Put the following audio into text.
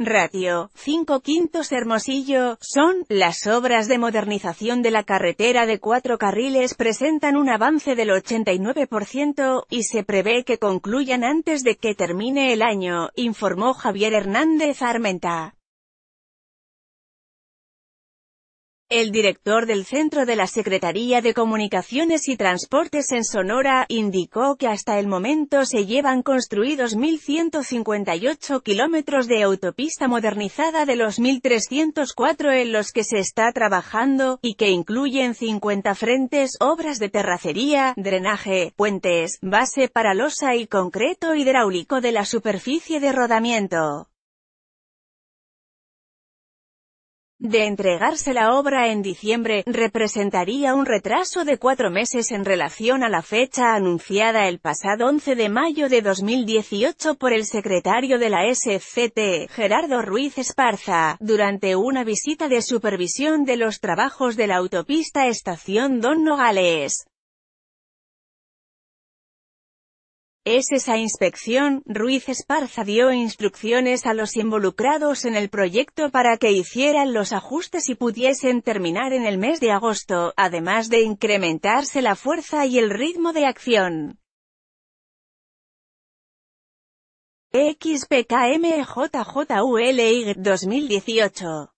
Ratio, 5 quintos Hermosillo, son, las obras de modernización de la carretera de cuatro carriles presentan un avance del 89%, y se prevé que concluyan antes de que termine el año, informó Javier Hernández Armenta. El director del centro de la Secretaría de Comunicaciones y Transportes en Sonora, indicó que hasta el momento se llevan construidos 1.158 kilómetros de autopista modernizada de los 1.304 en los que se está trabajando, y que incluyen 50 frentes, obras de terracería, drenaje, puentes, base para losa y concreto hidráulico de la superficie de rodamiento. de entregarse la obra en diciembre, representaría un retraso de cuatro meses en relación a la fecha anunciada el pasado 11 de mayo de 2018 por el secretario de la SCT, Gerardo Ruiz Esparza, durante una visita de supervisión de los trabajos de la autopista Estación Don Nogales. Es esa inspección, Ruiz Esparza dio instrucciones a los involucrados en el proyecto para que hicieran los ajustes y pudiesen terminar en el mes de agosto, además de incrementarse la fuerza y el ritmo de acción. XPKMJJULY 2018